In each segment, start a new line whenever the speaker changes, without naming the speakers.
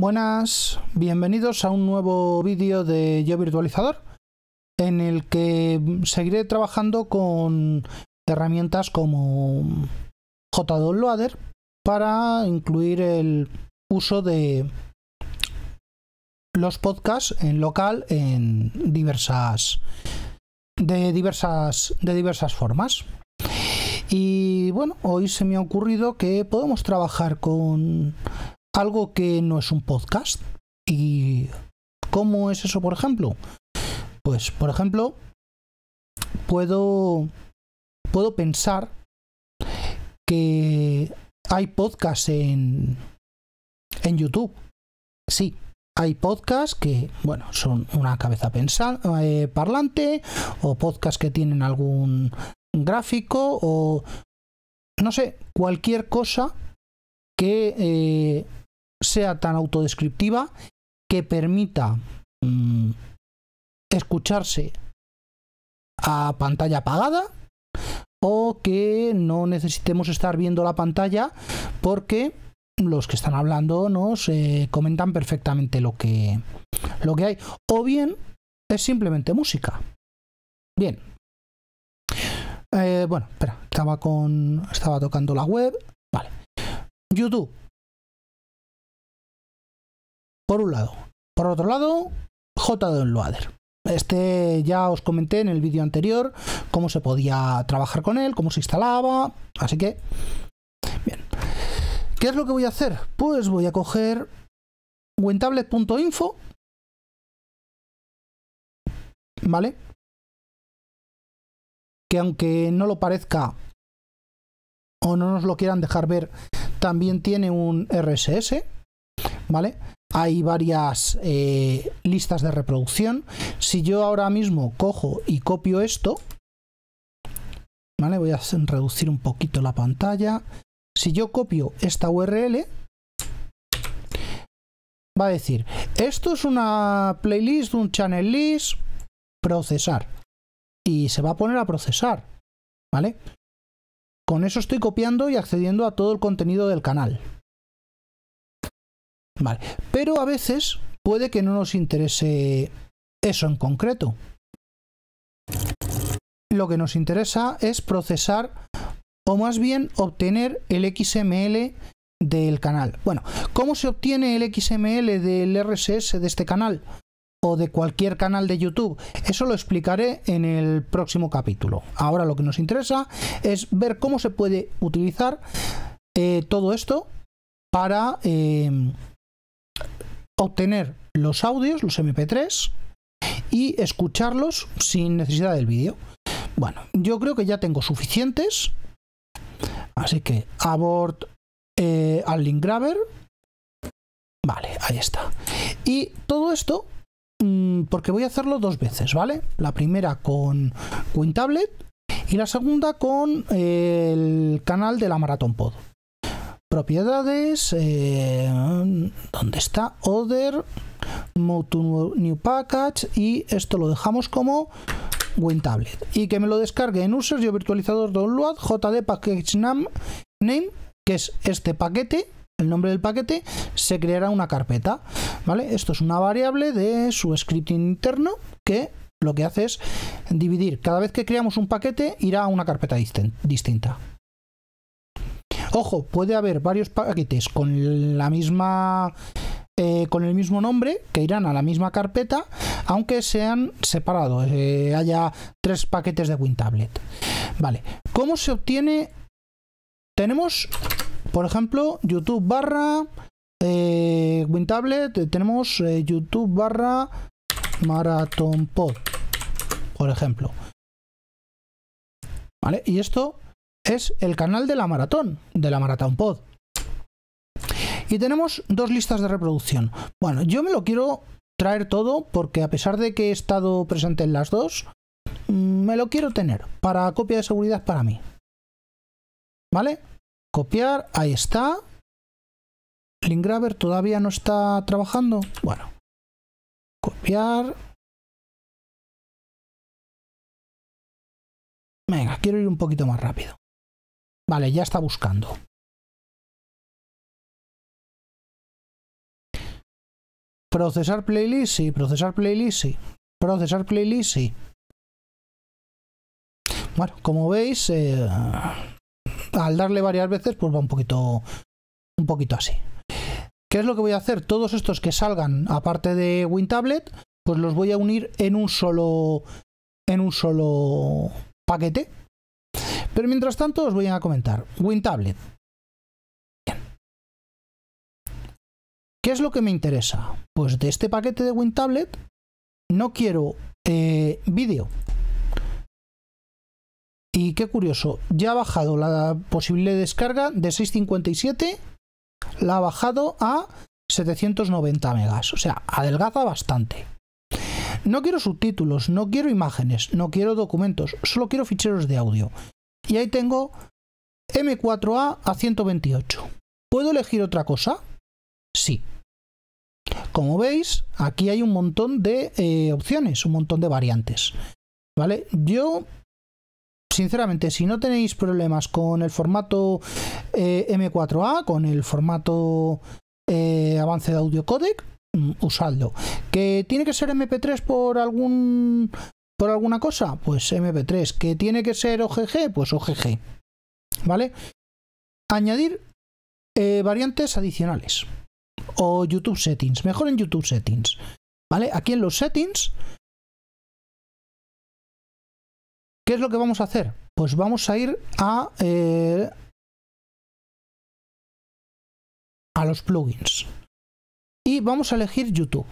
Buenas, bienvenidos a un nuevo vídeo de Yo Virtualizador en el que seguiré trabajando con herramientas como JDownloader para incluir el uso de los podcasts en local en diversas de diversas de diversas formas. Y bueno, hoy se me ha ocurrido que podemos trabajar con algo que no es un podcast. ¿Y cómo es eso, por ejemplo? Pues, por ejemplo, puedo, puedo pensar que hay podcasts en, en YouTube. Sí, hay podcasts que, bueno, son una cabeza eh, parlante o podcasts que tienen algún gráfico o, no sé, cualquier cosa que eh, sea tan autodescriptiva que permita mm, escucharse a pantalla apagada o que no necesitemos estar viendo la pantalla porque los que están hablando nos eh, comentan perfectamente lo que, lo que hay. O bien es simplemente música. Bien. Eh, bueno, espera, estaba con. Estaba tocando la web. Vale. YouTube por un lado. Por otro lado, J. Este ya os comenté en el vídeo anterior cómo se podía trabajar con él, cómo se instalaba, así que... Bien. ¿Qué es lo que voy a hacer? Pues voy a coger wentablet.info ¿Vale? Que aunque no lo parezca o no nos lo quieran dejar ver, también tiene un RSS, ¿vale? hay varias eh, listas de reproducción. Si yo ahora mismo cojo y copio esto, ¿vale? Voy a reducir un poquito la pantalla. Si yo copio esta URL, va a decir, esto es una playlist, un channel list, procesar. Y se va a poner a procesar, ¿vale? Con eso estoy copiando y accediendo a todo el contenido del canal. Pero a veces puede que no nos interese eso en concreto. Lo que nos interesa es procesar o más bien obtener el XML del canal. Bueno, ¿cómo se obtiene el XML del RSS de este canal? o de cualquier canal de YouTube. Eso lo explicaré en el próximo capítulo. Ahora lo que nos interesa es ver cómo se puede utilizar eh, todo esto para eh, obtener los audios, los MP3, y escucharlos sin necesidad del vídeo. Bueno, yo creo que ya tengo suficientes. Así que abort eh, al link grabber. Vale, ahí está. Y todo esto, mm, porque voy a hacerlo dos veces, ¿vale? La primera con WinTablet y la segunda con eh, el canal de la Maratón Pod propiedades, eh, donde está Other, Mode to New Package y esto lo dejamos como WinTablet. Y que me lo descargue en Users yo virtualizador download JD Package Name, que es este paquete, el nombre del paquete, se creará una carpeta. ¿Vale? Esto es una variable de su scripting interno que lo que hace es dividir. Cada vez que creamos un paquete irá a una carpeta distinta. Ojo, puede haber varios paquetes con la misma eh, con el mismo nombre que irán a la misma carpeta, aunque sean separados, eh, haya tres paquetes de WinTablet. Vale, ¿cómo se obtiene? Tenemos, por ejemplo, YouTube barra eh, WinTablet, tenemos eh, YouTube barra maratón por ejemplo. Vale, y esto es el canal de la maratón, de la Maratón Pod. Y tenemos dos listas de reproducción. Bueno, yo me lo quiero traer todo porque a pesar de que he estado presente en las dos, mm, me lo quiero tener para copia de seguridad para mí. ¿Vale? Copiar, ahí está. Linkgraver todavía no está trabajando. Bueno.
Copiar. Venga, quiero ir un poquito más rápido. Vale, ya está buscando. Procesar playlist, sí.
Procesar playlist, sí. Procesar playlist, sí. Bueno, como veis, eh, al darle varias veces, pues va un poquito, un poquito así. ¿Qué es lo que voy a hacer? Todos estos que salgan, aparte de WinTablet, pues los voy a unir en un solo, en un solo paquete pero mientras tanto os voy a comentar WinTablet. ¿Qué es lo que me interesa? Pues de este paquete de WinTablet no quiero eh, vídeo. Y qué curioso, ya ha bajado la posible descarga de 657, la ha bajado a 790 megas. O sea, adelgaza bastante. No quiero subtítulos, no quiero imágenes, no quiero documentos, solo quiero ficheros de audio y ahí tengo M4A a 128. ¿Puedo elegir otra cosa? Sí. Como veis, aquí hay un montón de eh, opciones, un montón de variantes. ¿Vale? Yo, sinceramente, si no tenéis problemas con el formato eh, M4A, con el formato eh, avance de audio codec, mm, usadlo. ¿Que tiene que ser MP3 por algún por alguna cosa? Pues MP3. ¿Que tiene que ser OGG? Pues OGG. ¿Vale? Añadir eh, variantes adicionales. O YouTube Settings. Mejor en YouTube Settings. ¿Vale? Aquí en los settings. ¿Qué es lo que vamos a
hacer? Pues vamos a ir a. Eh, a los plugins. Y vamos a elegir YouTube.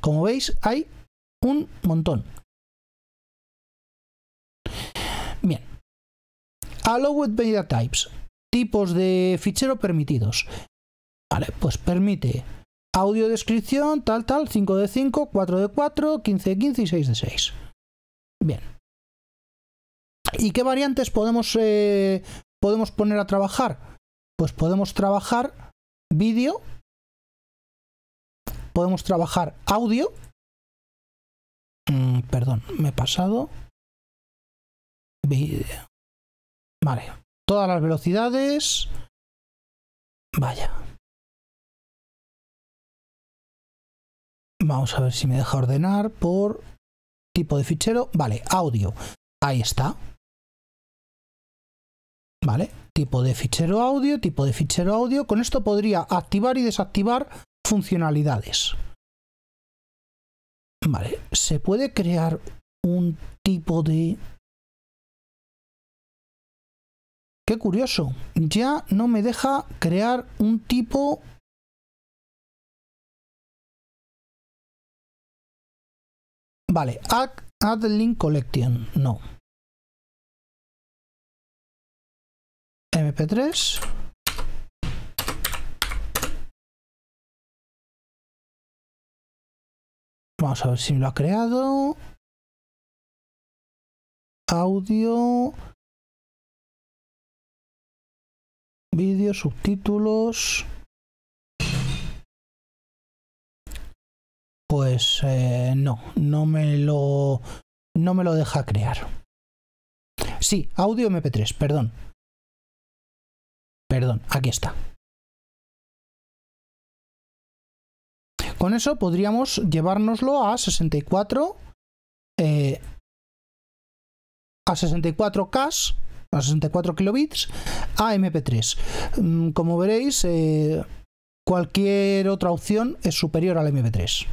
Como veis, hay un
montón. Bien. Allowed beta Types. Tipos de fichero permitidos. Vale, pues permite audio descripción, tal, tal, 5 de 5, 4 de 4, 15 de 15 y 6 de 6. Bien. ¿Y qué variantes podemos, eh, podemos poner a trabajar? Pues podemos trabajar vídeo, podemos trabajar audio.
Mm, perdón, me he pasado. Video. Vale. Todas las velocidades. Vaya. Vamos a ver si me deja ordenar por
tipo de fichero. Vale, audio. Ahí está. Vale, tipo de fichero audio, tipo de fichero audio. Con esto podría activar y desactivar funcionalidades. Vale, se puede crear un tipo de... Qué curioso, ya no me deja crear un tipo...
Vale, add, link collection, no. MP3 Vamos a ver si lo ha creado. Audio. Vídeo, subtítulos.
Pues eh, no, no me lo. No me lo deja crear. Sí, audio MP3,
perdón. Perdón, aquí está.
Con eso podríamos llevárnoslo a 64 eh, a 64 k a 64 kilobits a MP3. Mm, como veréis, eh, cualquier otra opción es superior al MP3.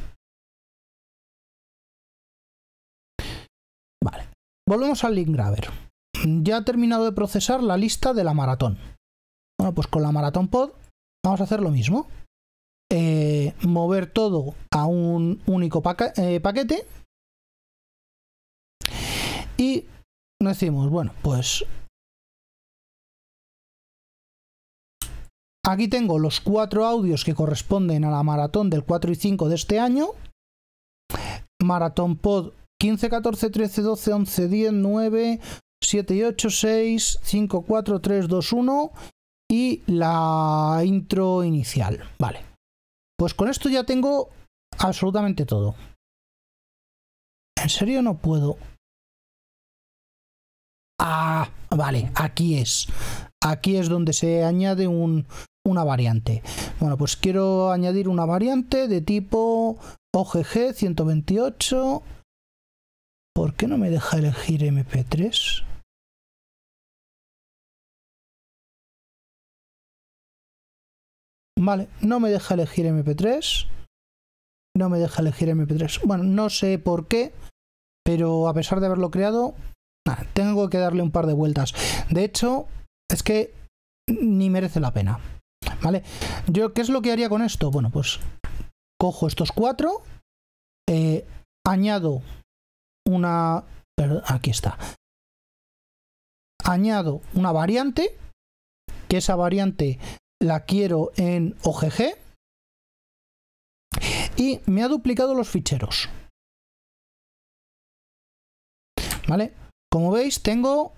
Vale. Volvemos al link grabber. Ya ha terminado de procesar la lista de la maratón. Bueno, pues con la maratón pod vamos a hacer lo mismo. Eh, mover todo a un único eh, paquete y decimos, bueno, pues aquí tengo los cuatro audios que corresponden a la maratón del 4 y 5 de este año, maratón pod 15, 14, 13, 12, 11, 10, 9, 7 y 8, 6, 5, 4, 3, 2, 1 y la intro inicial, vale. Pues con esto ya tengo absolutamente todo. ¿En serio no puedo? Ah, vale, aquí es. Aquí es donde se añade una variante. Bueno, pues quiero añadir una variante de tipo OGG 128. ¿Por qué no me deja elegir MP3?
Vale, no me
deja elegir MP3. No me deja elegir MP3. Bueno, no sé por qué, pero a pesar de haberlo creado, tengo que darle un par de vueltas. De hecho, es que ni merece la pena. ¿Vale? Yo, ¿qué es lo que haría con esto? Bueno, pues cojo estos cuatro, eh, añado una... aquí está. Añado una variante, que esa variante la quiero en OGG y me ha duplicado los ficheros. ¿Vale? Como veis, tengo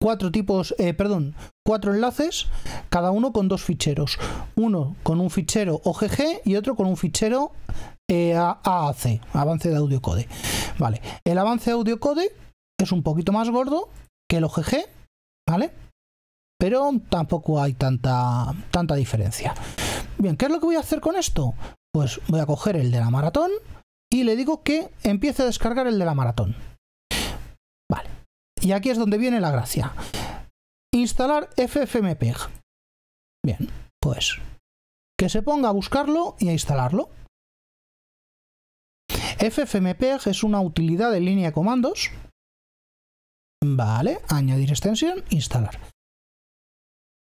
cuatro tipos, eh, perdón, cuatro enlaces, cada uno con dos ficheros. Uno con un fichero OGG y otro con un fichero eh, AAC, avance de audio code. Vale, el avance de audio code es un poquito más gordo que el OGG, ¿vale? pero tampoco hay tanta, tanta diferencia. Bien, ¿qué es lo que voy a hacer con esto? Pues voy a coger el de la maratón y le digo que empiece a descargar el de la maratón. Vale, y aquí es donde viene la gracia. Instalar ffmpeg. Bien, pues que se ponga a buscarlo y a instalarlo. FFmpeg es una utilidad de línea de comandos. Vale, añadir extensión, instalar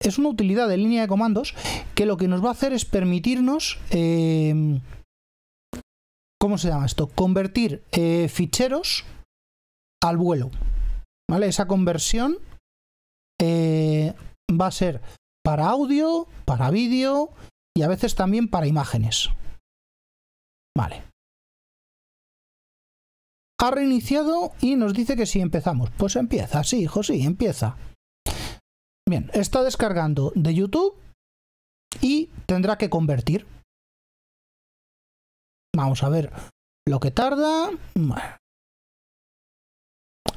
es una utilidad de línea de comandos que lo que nos va a hacer es permitirnos, em, ¿cómo se llama esto? Convertir eh, ficheros al vuelo. ¿Vale? Esa conversión eh, va a ser para audio, para vídeo y a veces también para imágenes. Vale. Ha reiniciado y nos dice que si empezamos. Pues empieza, sí, hijo, sí, empieza. Bien, está descargando de YouTube y tendrá que convertir. Vamos a ver lo que tarda.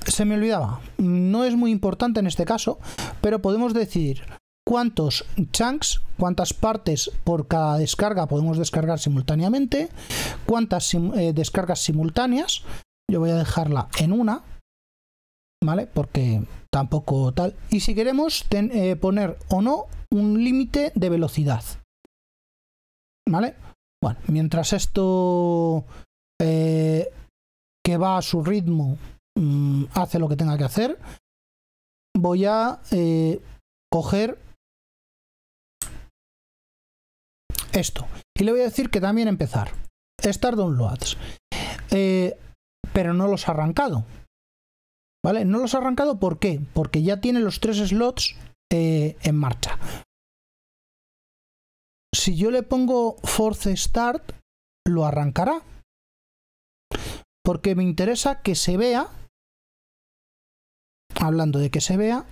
Se me olvidaba, no es muy importante en este caso, pero podemos decidir cuántos chunks, cuántas partes por cada descarga podemos descargar simultáneamente, cuántas eh, descargas simultáneas. Yo voy a dejarla en una ¿vale? Porque tampoco tal. Y si queremos eh, poner o no un límite de velocidad, ¿vale? Bueno, mientras esto eh, que va a su ritmo mm, hace lo que tenga que hacer, voy a eh, coger esto. Y le voy a decir que también empezar. Start downloads. pero no los ha arrancado. ¿Vale? No los ha arrancado, ¿por qué? Porque ya tiene los tres slots eh, en marcha. Si yo le pongo Force Start, lo arrancará. Porque me interesa que se vea, hablando de que se vea,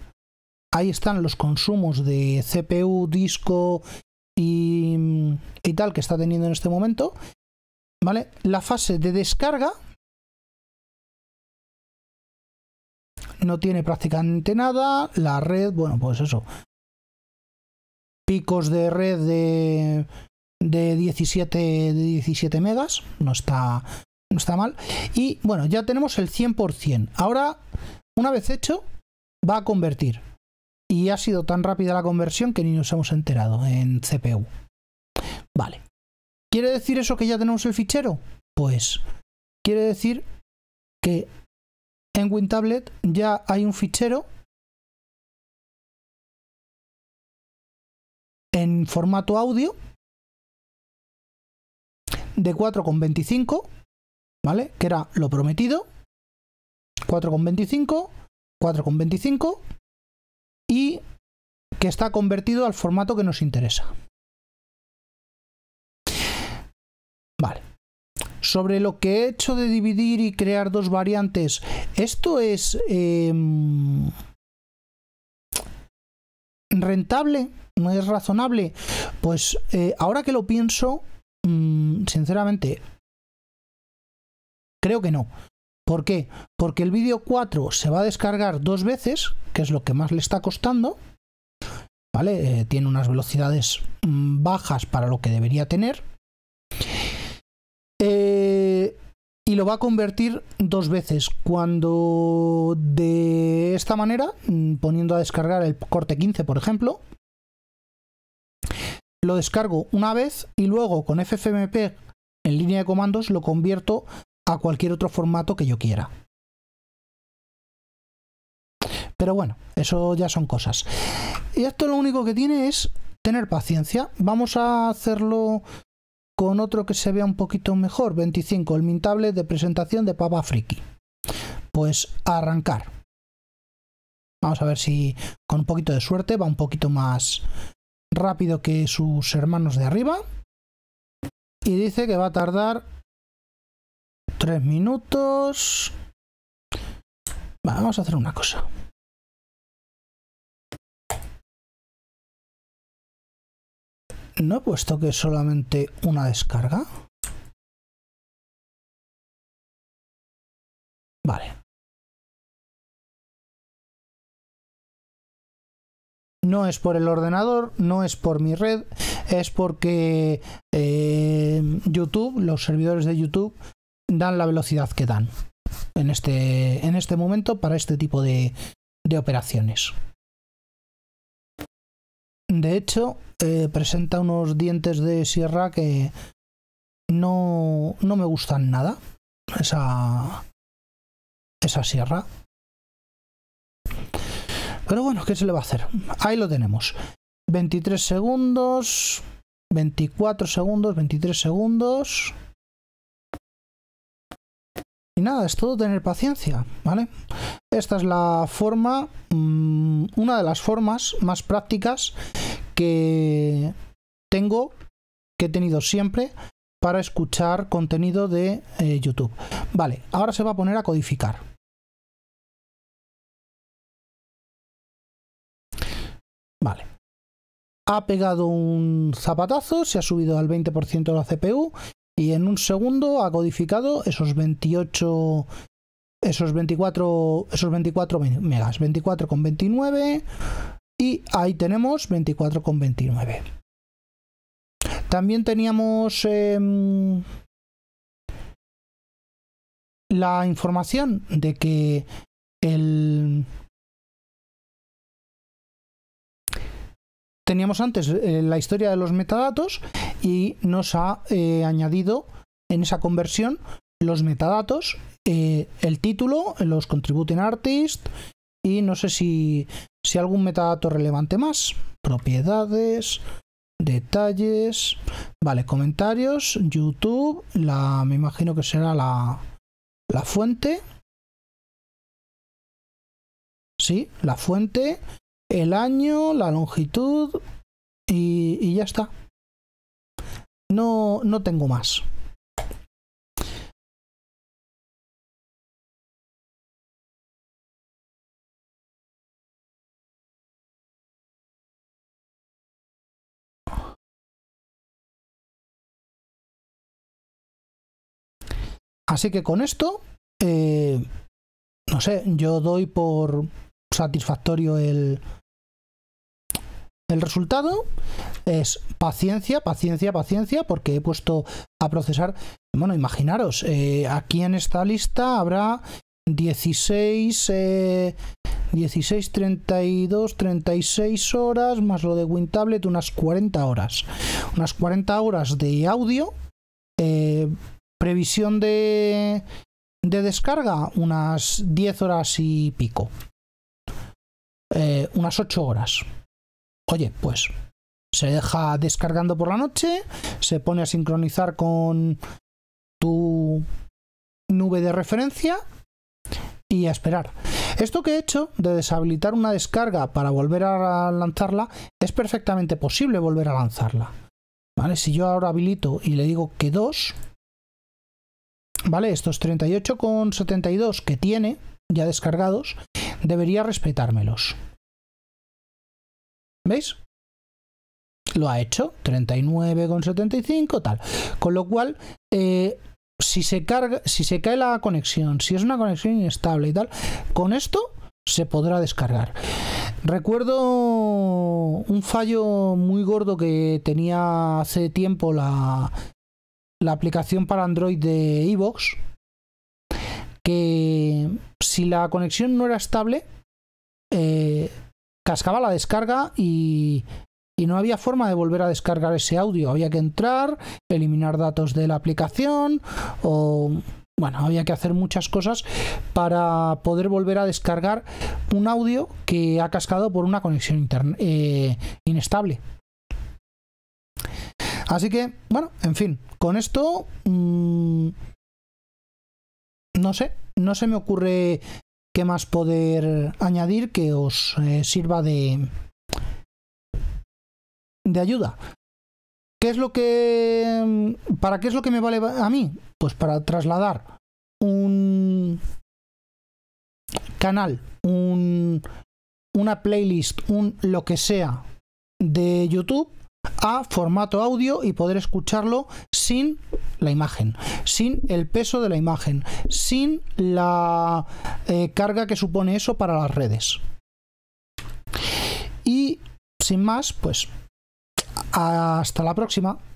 ahí están los consumos de CPU, disco y, y tal que está teniendo en este momento. ¿Vale? La fase de descarga no tiene prácticamente nada. La red, bueno, pues eso. Picos de red de, 17, 17 megas. No está, no está mal. Y bueno, ya tenemos el 100%. Ahora, una vez hecho, va a convertir. Y ha sido tan rápida la conversión que ni nos hemos enterado en CPU. Vale. ¿Quiere decir eso que ya tenemos el fichero? Pues quiere decir que en WinTablet ya hay un fichero
en formato
audio de 4,25, ¿vale? Que era lo prometido. 4,25, 4,25 y que está convertido al formato que nos interesa. sobre lo que he hecho de dividir y crear dos variantes. ¿Esto es em, rentable? ¿No es razonable? Pues eh, ahora que lo pienso, mm, sinceramente, creo que no. ¿Por qué? Porque el vídeo 4 se va a descargar dos veces, que es lo que más le está costando. ¿Vale? Eh, tiene unas velocidades mm, bajas para lo que debería tener. y lo va a convertir dos veces. Cuando de esta manera, mm, poniendo a descargar el corte 15, por ejemplo, lo descargo una vez y luego con FFmpeg en línea de comandos lo convierto a cualquier otro formato que yo quiera. Pero bueno, eso ya son cosas. Y esto lo único que tiene es tener paciencia. Vamos a hacerlo con otro que se vea un poquito mejor, 25, el mintable de presentación de Papa Friki. Pues a arrancar. Vamos a ver si con un poquito de suerte va un poquito más rápido que sus hermanos de arriba. Y dice que va a tardar 3 minutos. vamos a hacer una cosa.
¿No he puesto que es solamente una descarga? Vale.
No es por el ordenador, no es por mi red, es porque eh, YouTube, los servidores de YouTube, dan la velocidad que dan en este, este momento para este tipo de operaciones. De hecho, eh, presenta unos dientes de sierra que no, me gustan nada. Esa, esa sierra. Pero bueno, ¿qué se le va a hacer? Ahí lo tenemos. 23 segundos, 24 segundos, 23 segundos. Y nada, es todo tener paciencia, ¿vale? Esta es la forma, mm, una de las formas más prácticas que tengo, que he tenido siempre para escuchar contenido de eh, YouTube. Vale, ahora se va a poner a codificar. Vale. Ha pegado un zapatazo, se ha subido al 20% de la CPU y en un segundo ha codificado esos 28 esos 24 esos 24 megas, 24 con 29 y ahí tenemos 24,29. También teníamos em, la información de que el... Teníamos antes eh, la historia de los metadatos y nos ha eh, añadido en esa conversión los metadatos, eh, el título, los contributing artists y no sé si si algún metadato relevante más, propiedades, detalles, vale, comentarios, YouTube, la, me imagino que será la, la fuente. Sí, la fuente, el año, la longitud y, y ya está. No, no tengo más. Así que con esto, eh, no sé, yo doy por satisfactorio el, el resultado. Es paciencia, paciencia, paciencia, porque he puesto a procesar. Bueno, imaginaros, eh, aquí en esta lista habrá 16, 16, 32, 36 horas, más lo de WinTablet, unas 40 horas. Unas 40 horas de audio. Eh, Previsión de, descarga, unas 10 horas y pico. Eh, unas 8 horas. Oye, pues se deja descargando por la noche, se pone a sincronizar con tu nube de referencia y a esperar. Esto que he hecho de deshabilitar una descarga para volver a lanzarla es perfectamente posible volver a lanzarla. ¿Vale? Si yo ahora habilito y le digo que dos ¿vale? Estos 38,72 que tiene ya descargados, debería respetármelos. ¿Veis? Lo ha hecho, 39,75, tal. Con lo cual, eh, si, se carga, si se cae la conexión, si es una conexión inestable y tal, con esto se podrá descargar. Recuerdo un fallo muy gordo que tenía hace tiempo la, la aplicación para Android de iVoox, que si la conexión no era estable, eh, cascaba la descarga y, no había forma de volver a descargar ese audio. Había que entrar, eliminar datos de la aplicación o... Bueno, había que hacer muchas cosas para poder volver a descargar un audio que ha cascado por una conexión eh, inestable. Así que, bueno, en fin, con esto... Mm, no sé, no se me ocurre qué más poder añadir que os eh, sirva de, de ayuda. ¿Qué es lo que... Mm, ¿Para qué es lo que me vale a mí? Pues para trasladar un canal, un, una playlist, un lo que sea de YouTube a formato audio y poder escucharlo sin la imagen, sin el peso de la imagen, sin la eh, carga que supone eso para las redes. Y sin más, pues hasta la
próxima.